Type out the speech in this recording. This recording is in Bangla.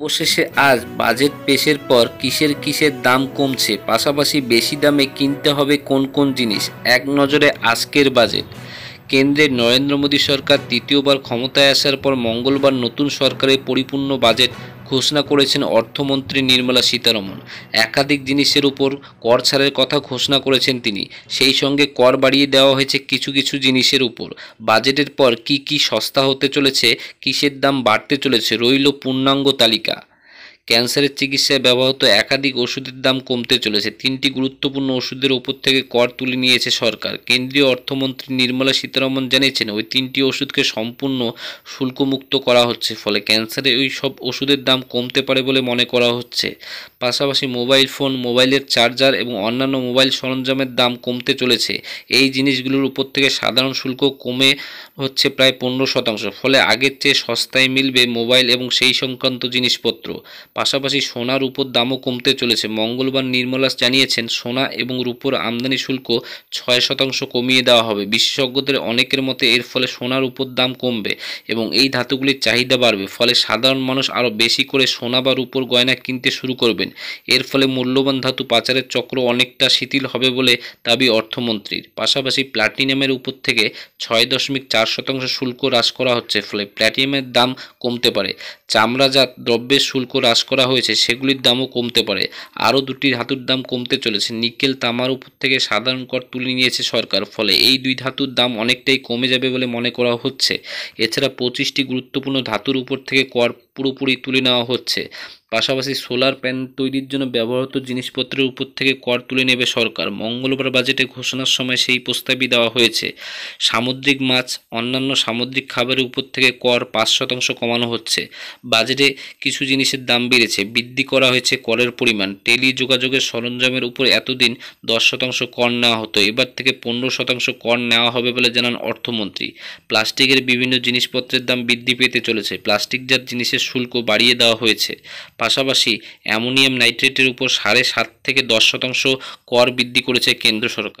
অবশেষে আজ বাজেট পেশের পর কিসের কিসের দাম কমছে পাশাপাশি বেশি দামে কিনতে হবে কোন কোন জিনিস এক নজরে আজকের বাজেট কেন্দ্রের নরেন্দ্র মোদী সরকার তৃতীয়বার ক্ষমতায় আসার পর মঙ্গলবার নতুন সরকারের পরিপূর্ণ বাজেট ঘোষণা করেছেন অর্থমন্ত্রী নির্মলা সীতারমন একাধিক জিনিসের উপর কর ছাড়ের কথা ঘোষণা করেছেন তিনি সেই সঙ্গে কর বাড়িয়ে দেওয়া হয়েছে কিছু কিছু জিনিসের উপর বাজেটের পর কি কি সস্তা হতে চলেছে কিসের দাম বাড়তে চলেছে রইল পূর্ণাঙ্গ তালিকা ক্যান্সারের চিকিৎসায় ব্যবহৃত একাধিক ওষুধের দাম কমতে চলেছে তিনটি গুরুত্বপূর্ণ ওষুধের ওপর থেকে কর তুলে নিয়েছে সরকার কেন্দ্রীয় অর্থমন্ত্রী নির্মলা সীতারমন জানিয়েছেন ওই তিনটি ওষুধকে সম্পূর্ণ শুল্কমুক্ত করা হচ্ছে ফলে ক্যান্সারে ওই সব ওষুধের দাম কমতে পারে বলে মনে করা হচ্ছে পাশাপাশি মোবাইল ফোন মোবাইলের চার্জার এবং অন্যান্য মোবাইল সরঞ্জামের দাম কমতে চলেছে এই জিনিসগুলোর উপর থেকে সাধারণ শুল্ক কমে হচ্ছে প্রায় পনেরো শতাংশ ফলে আগের চেয়ে সস্তায় মিলবে মোবাইল এবং সেই সংক্রান্ত জিনিসপত্র পাশাপাশি সোনা রূপোর দামও কমতে চলেছে মঙ্গলবার নির্মলা জানিয়েছেন সোনা এবং রূপোর আমদানি শুল্ক ছয় শতাংশ কমিয়ে দেওয়া হবে বিশেষজ্ঞদের অনেকের মতে এর ফলে সোনার উপর দাম কমবে এবং এই ধাতুগুলির চাহিদা বাড়বে ফলে সাধারণ মানুষ আরও বেশি করে সোনা বা রূপোর গয়না কিনতে শুরু করবেন এর ফলে মূল্যবান ধাতু পাচারের চক্র অনেকটা শিথিল হবে বলে দাবি অর্থমন্ত্রীর পাশাপাশি প্ল্যাটিনামের উপর থেকে ছয় দশমিক চার শতাংশ শুল্ক হ্রাস করা হচ্ছে ফলে প্ল্যাটিনামের দাম কমতে পারে চামড়াজাত দ্রব্যের শুল্ক হ্রাস হ্রাস করা হয়েছে সেগুলির দামও কমতে পারে আরও দুটি ধাতুর দাম কমতে চলেছে নিকেল তামার উপর থেকে সাধারণ কর তুলে নিয়েছে সরকার ফলে এই দুই ধাতুর দাম অনেকটাই কমে যাবে বলে মনে করা হচ্ছে এছাড়া পঁচিশটি গুরুত্বপূর্ণ ধাতুর উপর থেকে কর পুরোপুরি তুলে নেওয়া হচ্ছে পাশাপাশি সোলার প্যান তৈরির জন্য ব্যবহৃত জিনিসপত্রের উপর থেকে কর তুলে নেবে সরকার মঙ্গলবার বাজেটে ঘোষণার সময় সেই প্রস্তাবই দেওয়া হয়েছে সামুদ্রিক মাছ অন্যান্য সামুদ্রিক খাবারের উপর থেকে কর পাঁচ শতাংশ কমানো হচ্ছে বাজেটে কিছু জিনিসের দাম বেড়েছে বৃদ্ধি করা হয়েছে করের পরিমাণ টেলি যোগাযোগের সরঞ্জামের উপর এতদিন দশ শতাংশ কর নেওয়া হতো এবার থেকে পনেরো শতাংশ কর নেওয়া হবে বলে জানান অর্থমন্ত্রী প্লাস্টিকের বিভিন্ন জিনিসপত্রের দাম বৃদ্ধি পেতে চলেছে প্লাস্টিকজাত জিনিসের শুল্ক বাড়িয়ে দেওয়া হয়েছে পাশাপাশি অ্যামোনিয়াম নাইট্রেটের উপর সাড়ে সাত থেকে দশ শতাংশ কর বৃদ্ধি করেছে কেন্দ্র সরকার